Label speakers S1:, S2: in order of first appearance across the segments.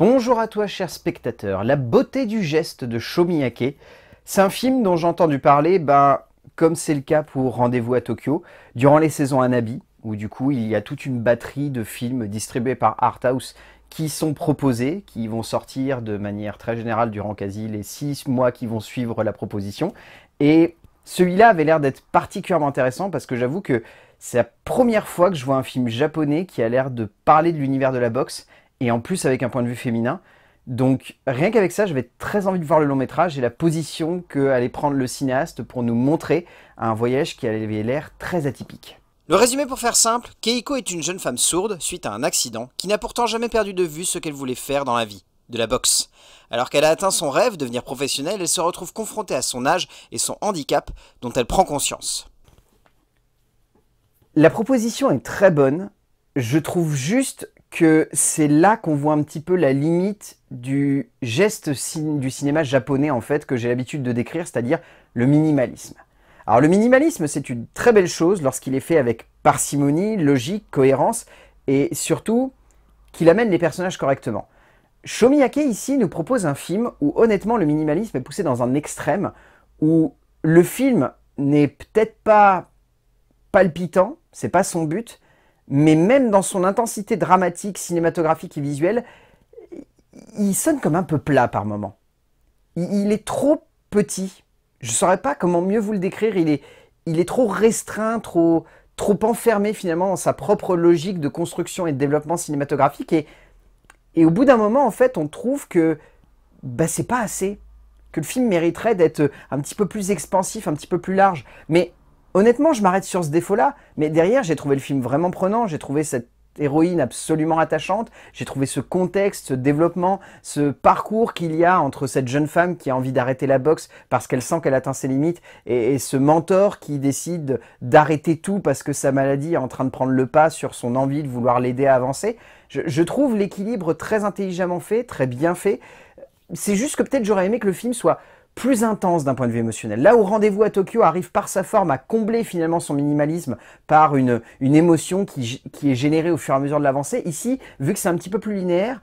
S1: Bonjour à toi, cher spectateur. La beauté du geste de Shomiyake, c'est un film dont j'ai entendu parler, ben, comme c'est le cas pour Rendez-vous à Tokyo, durant les saisons Anabi où du coup il y a toute une batterie de films distribués par Arthouse qui sont proposés, qui vont sortir de manière très générale durant quasi les six mois qui vont suivre la proposition. Et celui-là avait l'air d'être particulièrement intéressant parce que j'avoue que c'est la première fois que je vois un film japonais qui a l'air de parler de l'univers de la boxe et en plus avec un point de vue féminin. Donc rien qu'avec ça, j'avais très envie de voir le long métrage et la position que allait prendre le cinéaste pour nous montrer un voyage qui avait l'air très atypique. Le résumé pour faire simple, Keiko est une jeune femme sourde suite à un accident qui n'a pourtant jamais perdu de vue ce qu'elle voulait faire dans la vie, de la boxe. Alors qu'elle a atteint son rêve, devenir professionnelle, elle se retrouve confrontée à son âge et son handicap dont elle prend conscience. La proposition est très bonne, je trouve juste que c'est là qu'on voit un petit peu la limite du geste du cinéma japonais en fait que j'ai l'habitude de décrire, c'est-à-dire le minimalisme. Alors le minimalisme, c'est une très belle chose lorsqu'il est fait avec parcimonie, logique, cohérence et surtout qu'il amène les personnages correctement. Shomiyake ici nous propose un film où honnêtement le minimalisme est poussé dans un extrême où le film n'est peut-être pas palpitant, c'est pas son but, mais même dans son intensité dramatique, cinématographique et visuelle, il sonne comme un peu plat par moment. Il est trop petit. Je ne saurais pas comment mieux vous le décrire. Il est, il est trop restreint, trop, trop enfermé finalement dans sa propre logique de construction et de développement cinématographique. Et, et au bout d'un moment, en fait, on trouve que bah, c'est pas assez. Que le film mériterait d'être un petit peu plus expansif, un petit peu plus large. Mais Honnêtement, je m'arrête sur ce défaut-là, mais derrière, j'ai trouvé le film vraiment prenant, j'ai trouvé cette héroïne absolument attachante. J'ai trouvé ce contexte, ce développement, ce parcours qu'il y a entre cette jeune femme qui a envie d'arrêter la boxe parce qu'elle sent qu'elle atteint ses limites et, ce mentor qui décide d'arrêter tout parce que sa maladie est en train de prendre le pas sur son envie de vouloir l'aider à avancer. je trouve l'équilibre très intelligemment fait, très bien fait. C'est juste que peut-être j'aurais aimé que le film soit plus intense d'un point de vue émotionnel. Là où Rendez-vous à Tokyo arrive par sa forme à combler finalement son minimalisme par une, émotion qui, qui est générée au fur et à mesure de l'avancée, ici, vu que c'est un petit peu plus linéaire,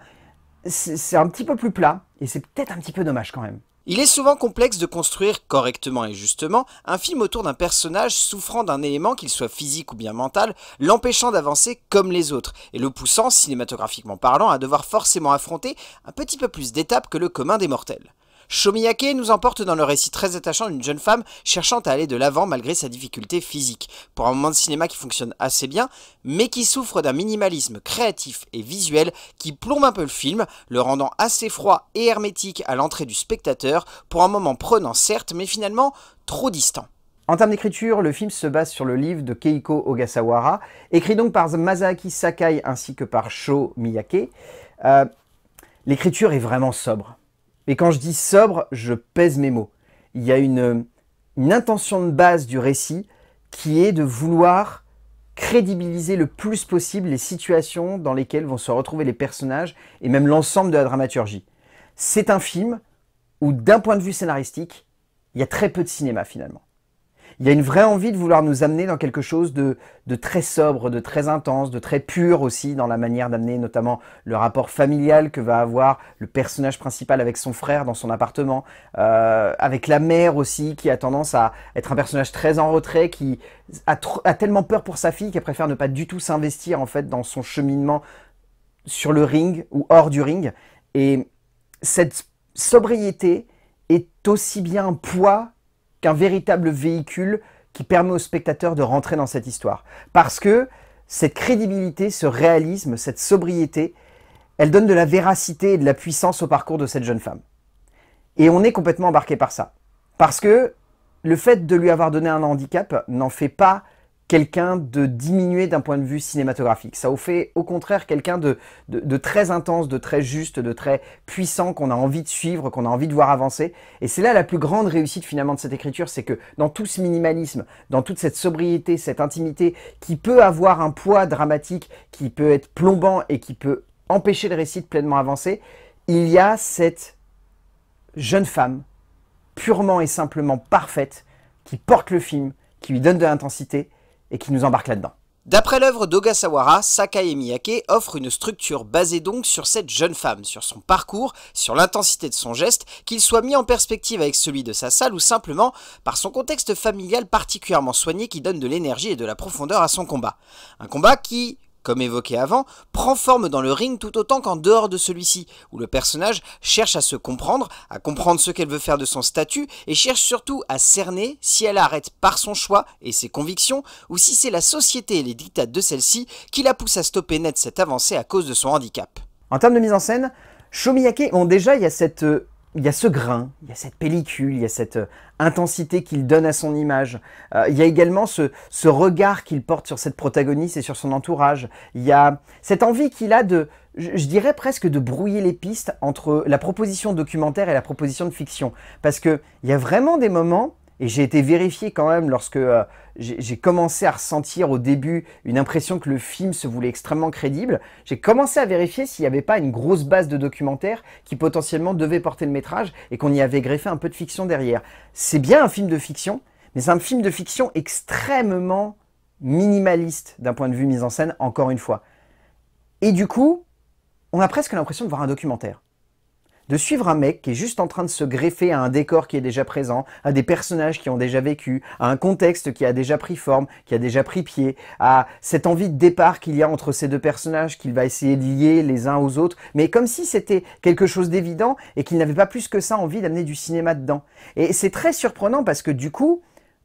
S1: c'est un petit peu plus plat, et c'est peut-être un petit peu dommage quand même. Il est souvent complexe de construire, correctement et justement, un film autour d'un personnage souffrant d'un élément, qu'il soit physique ou bien mental, l'empêchant d'avancer comme les autres, et le poussant, cinématographiquement parlant, à devoir forcément affronter un petit peu plus d'étapes que le commun des mortels. Shomiyake nous emporte dans le récit très attachant d'une jeune femme cherchant à aller de l'avant malgré sa difficulté physique, pour un moment de cinéma qui fonctionne assez bien, mais qui souffre d'un minimalisme créatif et visuel qui plombe un peu le film, le rendant assez froid et hermétique à l'entrée du spectateur, pour un moment prenant certes, mais finalement trop distant. En termes d'écriture, le film se base sur le livre de Keiko Ogasawara, écrit donc par Masaaki Sakai ainsi que par Sho Miyake. Euh, l'écriture est vraiment sobre. Mais quand je dis sobre, je pèse mes mots. Il y a une, intention de base du récit qui est de vouloir crédibiliser le plus possible les situations dans lesquelles vont se retrouver les personnages et même l'ensemble de la dramaturgie. C'est un film où, d'un point de vue scénaristique, il y a très peu de cinéma finalement. Il y a une vraie envie de vouloir nous amener dans quelque chose de, très sobre, de très intense, de très pur aussi dans la manière d'amener notamment le rapport familial que va avoir le personnage principal avec son frère dans son appartement, euh, avec la mère aussi qui a tendance à être un personnage très en retrait, qui a, a tellement peur pour sa fille qu'elle préfère ne pas du tout s'investir en fait dans son cheminement sur le ring ou hors du ring. Et cette sobriété est aussi bien un poids un véritable véhicule qui permet au spectateur de rentrer dans cette histoire. Parce que cette crédibilité, ce réalisme, cette sobriété, elle donne de la véracité et de la puissance au parcours de cette jeune femme. Et on est complètement embarqué par ça. Parce que le fait de lui avoir donné un handicap n'en fait pas quelqu'un de diminué d'un point de vue cinématographique. Ça vous fait au contraire quelqu'un de, de, très intense, de très juste, de très puissant, qu'on a envie de suivre, qu'on a envie de voir avancer. Et c'est là la plus grande réussite finalement de cette écriture, c'est que dans tout ce minimalisme, dans toute cette sobriété, cette intimité qui peut avoir un poids dramatique, qui peut être plombant et qui peut empêcher le récit de pleinement avancer, il y a cette jeune femme purement et simplement parfaite qui porte le film, qui lui donne de l'intensité et qui nous embarque là-dedans. D'après l'œuvre d'Ogasawara, Sakae Miyake offre une structure basée donc sur cette jeune femme, sur son parcours, sur l'intensité de son geste, qu'il soit mis en perspective avec celui de sa salle ou simplement par son contexte familial particulièrement soigné qui donne de l'énergie et de la profondeur à son combat. Un combat qui, comme évoqué avant, prend forme dans le ring tout autant qu'en dehors de celui-ci, où le personnage cherche à se comprendre, à comprendre ce qu'elle veut faire de son statut, et cherche surtout à cerner si elle arrête par son choix et ses convictions, ou si c'est la société et les dictates de celle-ci qui la poussent à stopper net cette avancée à cause de son handicap. En termes de mise en scène, Shomiyake, ont déjà il y a cette euh, il y a ce grain, il y a cette pellicule, il y a cette euh, intensité qu'il donne à son image. Euh, il y a également ce, regard qu'il porte sur cette protagoniste et sur son entourage. Il y a cette envie qu'il a de, je, je, dirais presque de brouiller les pistes entre la proposition documentaire et la proposition de fiction. Parce qu'il y a vraiment des moments et j'ai été vérifié quand même lorsque euh, j'ai commencé à ressentir au début une impression que le film se voulait extrêmement crédible. J'ai commencé à vérifier s'il n'y avait pas une grosse base de documentaires qui potentiellement devait porter le métrage et qu'on y avait greffé un peu de fiction derrière. C'est bien un film de fiction, mais c'est un film de fiction extrêmement minimaliste d'un point de vue mise en scène, encore une fois. Et du coup, on a presque l'impression de voir un documentaire de suivre un mec qui est juste en train de se greffer à un décor qui est déjà présent, à des personnages qui ont déjà vécu, à un contexte qui a déjà pris forme, qui a déjà pris pied, à cette envie de départ qu'il y a entre ces deux personnages qu'il va essayer de lier les uns aux autres, mais comme si c'était quelque chose d'évident et qu'il n'avait pas plus que ça envie d'amener du cinéma dedans. Et c'est très surprenant parce que du coup,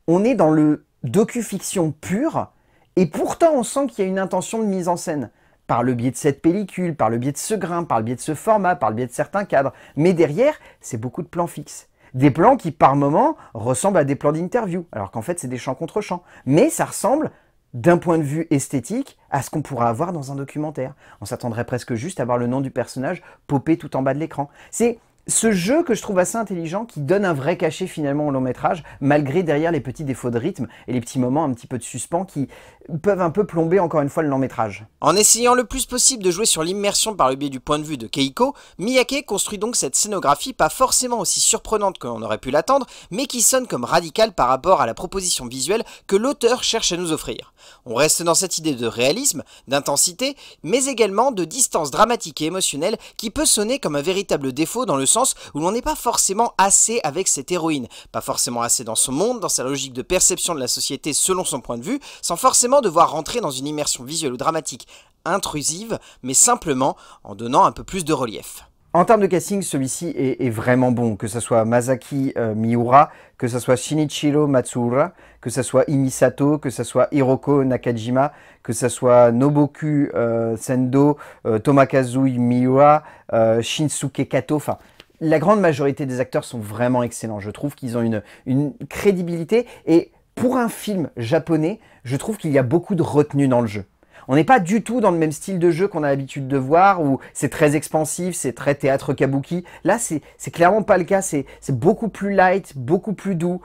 S1: on est dans le docu-fiction pur et pourtant on sent qu'il y a une intention de mise en scène par le biais de cette pellicule, par le biais de ce grain, par le biais de ce format, par le biais de certains cadres. Mais derrière, c'est beaucoup de plans fixes. Des plans qui, par moments ressemblent à des plans d'interview, alors qu'en fait, c'est des champs contre champs. Mais ça ressemble, d'un point de vue esthétique, à ce qu'on pourrait avoir dans un documentaire. On s'attendrait presque juste à voir le nom du personnage popé tout en bas de l'écran. C'est ce jeu que je trouve assez intelligent, qui donne un vrai cachet finalement au long métrage, malgré derrière les petits défauts de rythme et les petits moments un petit peu de suspens qui peuvent un peu plomber encore une fois le long métrage. En essayant le plus possible de jouer sur l'immersion par le biais du point de vue de Keiko, Miyake construit donc cette scénographie pas forcément aussi surprenante qu'on aurait pu l'attendre, mais qui sonne comme radicale par rapport à la proposition visuelle que l'auteur cherche à nous offrir. On reste dans cette idée de réalisme, d'intensité, mais également de distance dramatique et émotionnelle qui peut sonner comme un véritable défaut dans le sens où l'on n'est pas forcément assez avec cette héroïne, pas forcément assez dans son monde, dans sa logique de perception de la société selon son point de vue, sans forcément devoir rentrer dans une immersion visuelle ou dramatique intrusive, mais simplement en donnant un peu plus de relief. En termes de casting, celui-ci est, vraiment bon, que ce soit Masaki euh, Miura, que ce soit Shinichiro Matsura, que ce soit Imisato, que ce soit Hiroko Nakajima, que ce soit Noboku euh, Sendo, euh, Tomakazu Miura, Shinsuke Kato, enfin la grande majorité des acteurs sont vraiment excellents. Je trouve qu'ils ont une, crédibilité et pour un film japonais, je trouve qu'il y a beaucoup de retenue dans le jeu. On n'est pas du tout dans le même style de jeu qu'on a l'habitude de voir, où c'est très expansif, c'est très théâtre kabuki. Là, c'est clairement pas le cas, c'est beaucoup plus light, beaucoup plus doux,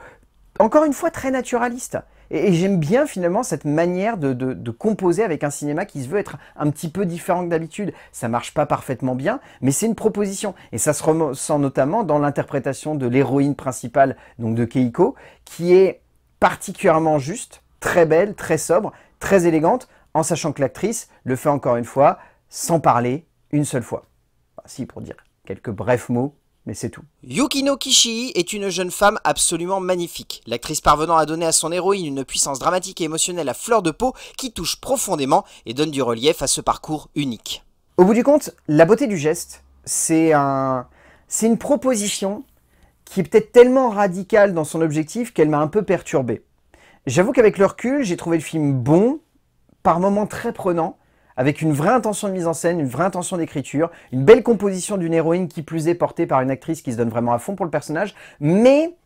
S1: encore une fois très naturaliste. Et, j'aime bien finalement cette manière de, composer avec un cinéma qui se veut être un petit peu différent que d'habitude. Ça marche pas parfaitement bien, mais c'est une proposition. Et ça se ressent notamment dans l'interprétation de l'héroïne principale, donc de Keiko, qui est particulièrement juste, très belle, très sobre, très élégante, en sachant que l'actrice le fait encore une fois sans parler une seule fois. si, pour dire quelques brefs mots mais c'est tout. Yukino Kishii est une jeune femme absolument magnifique, l'actrice parvenant à donner à son héroïne une puissance dramatique et émotionnelle à fleur de peau qui touche profondément et donne du relief à ce parcours unique. Au bout du compte, la beauté du geste, c'est une proposition qui est peut-être tellement radicale dans son objectif qu'elle m'a un peu perturbé. J'avoue qu'avec le recul, j'ai trouvé le film bon, par moments très prenant, avec une vraie intention de mise en scène, une vraie intention d'écriture, une belle composition d'une héroïne qui plus est portée par une actrice qui se donne vraiment à fond pour le personnage, mais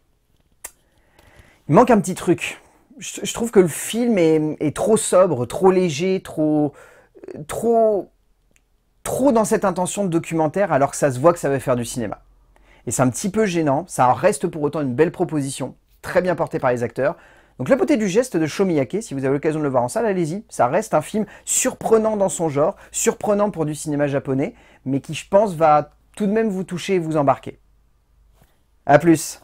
S1: il manque un petit truc. Je, trouve que le film est, trop sobre, trop léger, trop, trop, trop dans cette intention de documentaire alors que ça se voit que ça veut faire du cinéma. Et c'est un petit peu gênant, ça reste pour autant une belle proposition, très bien portée par les acteurs, donc la beauté du geste de Shomiyake, si vous avez l'occasion de le voir en salle, allez-y, ça reste un film surprenant dans son genre, surprenant pour du cinéma japonais, mais qui je pense va tout de même vous toucher et vous embarquer. A plus